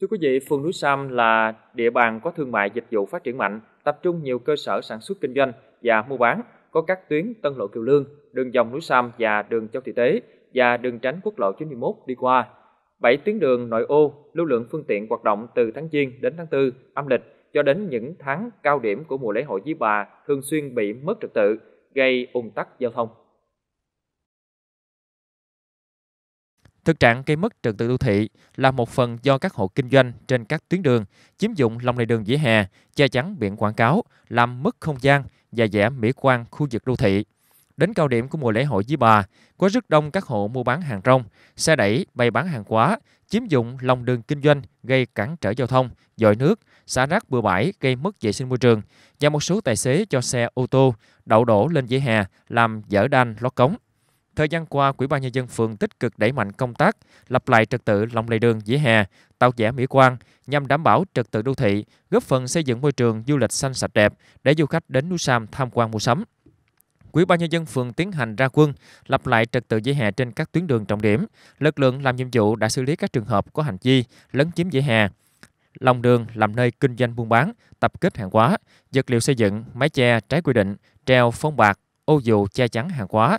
Thưa quý vị, phường Núi Sam là địa bàn có thương mại dịch vụ phát triển mạnh, tập trung nhiều cơ sở sản xuất kinh doanh và mua bán, có các tuyến Tân Lộ Kiều Lương, đường dòng Núi Sam và đường Châu Thị Tế và đường tránh quốc lộ 91 đi qua. bảy tuyến đường nội ô, lưu lượng phương tiện hoạt động từ tháng Giêng đến tháng 4 âm lịch cho đến những tháng cao điểm của mùa lễ hội Dí Bà thường xuyên bị mất trật tự, gây ùn tắc giao thông. Thực trạng gây mất trật tự đô thị là một phần do các hộ kinh doanh trên các tuyến đường chiếm dụng lòng lề đường vỉa hè, che chắn biển quảng cáo, làm mất không gian và vẻ mỹ quan khu vực đô thị. Đến cao điểm của mùa lễ hội Dí Bà, có rất đông các hộ mua bán hàng rong, xe đẩy bày bán hàng quá, chiếm dụng lòng đường kinh doanh gây cản trở giao thông, dội nước, xả rác bừa bãi gây mất vệ sinh môi trường và một số tài xế cho xe ô tô đậu đổ lên vỉa hè làm dở đan lót cống. Thời gian qua, quỹ ban nhân dân phường tích cực đẩy mạnh công tác lập lại trật tự lòng lề đường vỉa hè, tạo vẻ mỹ quan nhằm đảm bảo trật tự đô thị, góp phần xây dựng môi trường du lịch xanh sạch đẹp để du khách đến núi Sam tham quan mua sắm. Quỹ ban nhân dân phường tiến hành ra quân, lập lại trật tự vỉa hè trên các tuyến đường trọng điểm. Lực lượng làm nhiệm vụ đã xử lý các trường hợp có hành vi lấn chiếm vỉa hè, lòng đường làm nơi kinh doanh buôn bán, tập kết hàng hóa, vật liệu xây dựng, mái che trái quy định, treo phong bạc, ô dù che chắn hàng hóa,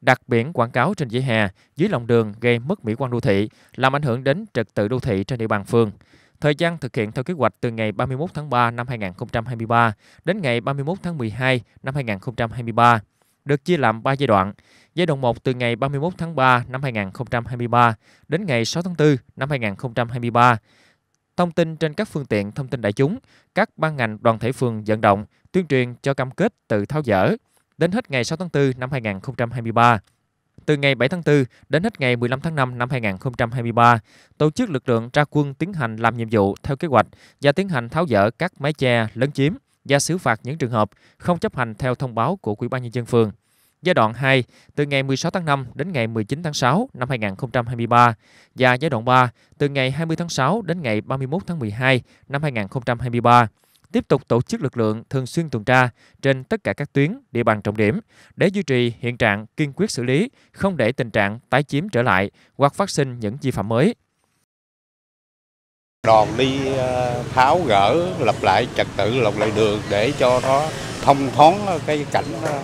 đặt biển quảng cáo trên vỉa hè, dưới lòng đường gây mất mỹ quan đô thị, làm ảnh hưởng đến trật tự đô thị trên địa bàn phường. Thời gian thực hiện theo kế hoạch từ ngày 31 tháng 3 năm 2023 đến ngày 31 tháng 12 năm 2023 được chia làm 3 giai đoạn. Giai đoạn 1 từ ngày 31 tháng 3 năm 2023 đến ngày 6 tháng 4 năm 2023. Thông tin trên các phương tiện thông tin đại chúng, các ban ngành đoàn thể phường vận động, tuyên truyền cho cam kết tự tháo dỡ, đến hết ngày 6 tháng 4 năm 2023. Từ ngày 7 tháng 4 đến hết ngày 15 tháng 5 năm 2023, tổ chức lực lượng ra quân tiến hành làm nhiệm vụ theo kế hoạch và tiến hành tháo dỡ các mái che lấn chiếm và xử phạt những trường hợp không chấp hành theo thông báo của Ủy ban nhân dân phường. Giai đoạn 2 từ ngày 16 tháng 5 đến ngày 19 tháng 6 năm 2023 và giai đoạn 3 từ ngày 20 tháng 6 đến ngày 31 tháng 12 năm 2023 tiếp tục tổ chức lực lượng thường xuyên tuần tra trên tất cả các tuyến, địa bàn trọng điểm để duy trì hiện trạng kiên quyết xử lý, không để tình trạng tái chiếm trở lại hoặc phát sinh những vi phạm mới. Đoàn đi ờ, tháo gỡ lập lại trật tự lòng lề đường để cho nó thông thoáng cái cảnh ờ,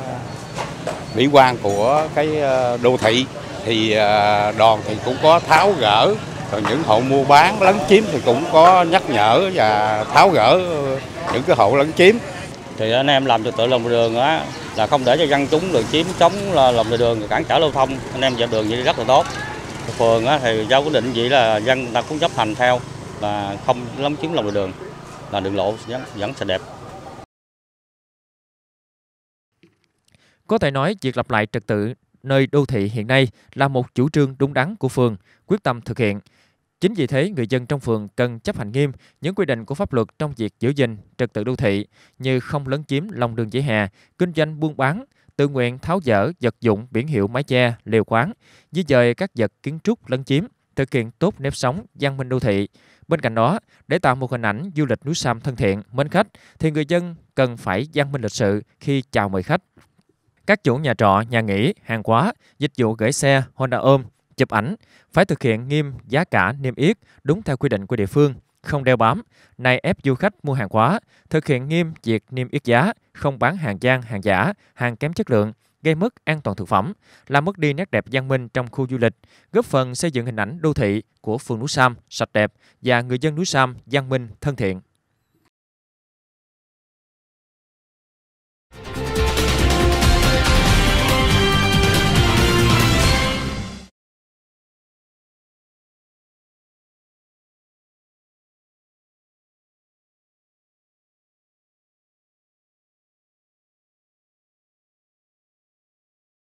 mỹ quan của cái ờ, đô thị thì đoàn thì cũng có tháo gỡ còn những hộ mua bán lấn chiếm thì cũng có nhắc nhở và tháo gỡ những cái hộ lấn chiếm thì anh em làm trật tự lòng đường á là không để cho dân chúng được chiếm chống lòng đường cản trở lưu thông anh em dọn đường vậy rất là tốt phường á, thì giao quyết định vậy là dân ta cũng chấp hành theo và không lấn chiếm lòng đường là đường lộ vẫn sẽ đẹp Có thể nói việc lập lại trật tự nơi đô thị hiện nay là một chủ trương đúng đắn của phường, quyết tâm thực hiện. Chính vì thế, người dân trong phường cần chấp hành nghiêm những quy định của pháp luật trong việc giữ gìn trật tự đô thị như không lấn chiếm lòng đường vỉa hè, kinh doanh buôn bán, tự nguyện tháo dỡ vật dụng biển hiệu mái che, liều khoáng di dời các vật kiến trúc lấn chiếm, thực hiện tốt nếp sống văn minh đô thị. Bên cạnh đó, để tạo một hình ảnh du lịch núi Sam thân thiện, mến khách, thì người dân cần phải văn minh lịch sự khi chào mời khách. Các chủ nhà trọ, nhà nghỉ, hàng hóa, dịch vụ gửi xe, Honda ôm, chụp ảnh phải thực hiện nghiêm giá cả niêm yết đúng theo quy định của địa phương, không đeo bám, này ép du khách mua hàng hóa, thực hiện nghiêm việc niêm yết giá, không bán hàng gian, hàng giả, hàng kém chất lượng, gây mất an toàn thực phẩm, làm mất đi nét đẹp văn minh trong khu du lịch, góp phần xây dựng hình ảnh đô thị của phường Núi Sam sạch đẹp và người dân Núi Sam văn minh thân thiện.